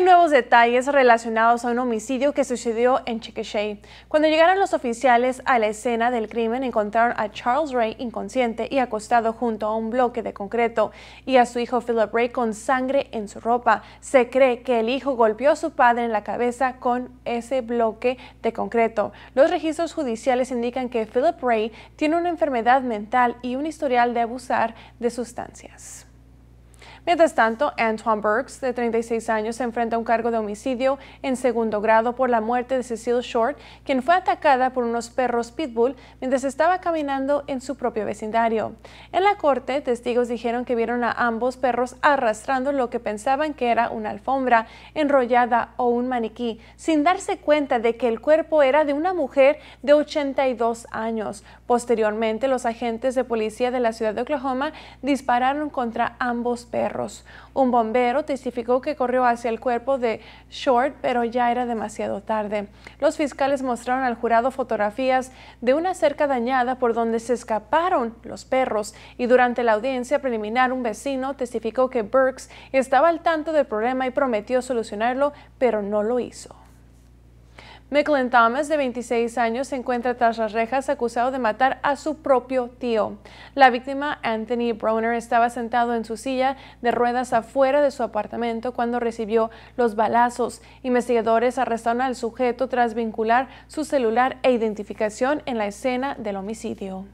hay nuevos detalles relacionados a un homicidio que sucedió en Chickasha. Cuando llegaron los oficiales a la escena del crimen, encontraron a Charles Ray inconsciente y acostado junto a un bloque de concreto y a su hijo Philip Ray con sangre en su ropa. Se cree que el hijo golpeó a su padre en la cabeza con ese bloque de concreto. Los registros judiciales indican que Philip Ray tiene una enfermedad mental y un historial de abusar de sustancias. Mientras tanto, Antoine Burks, de 36 años, se enfrenta a un cargo de homicidio en segundo grado por la muerte de Cecil Short, quien fue atacada por unos perros pitbull mientras estaba caminando en su propio vecindario. En la corte, testigos dijeron que vieron a ambos perros arrastrando lo que pensaban que era una alfombra enrollada o un maniquí, sin darse cuenta de que el cuerpo era de una mujer de 82 años. Posteriormente, los agentes de policía de la ciudad de Oklahoma dispararon contra ambos perros. Un bombero testificó que corrió hacia el cuerpo de Short, pero ya era demasiado tarde. Los fiscales mostraron al jurado fotografías de una cerca dañada por donde se escaparon los perros y durante la audiencia preliminar un vecino testificó que Burks estaba al tanto del problema y prometió solucionarlo, pero no lo hizo. Micklin Thomas, de 26 años, se encuentra tras las rejas acusado de matar a su propio tío. La víctima, Anthony Broner, estaba sentado en su silla de ruedas afuera de su apartamento cuando recibió los balazos. Investigadores arrestaron al sujeto tras vincular su celular e identificación en la escena del homicidio.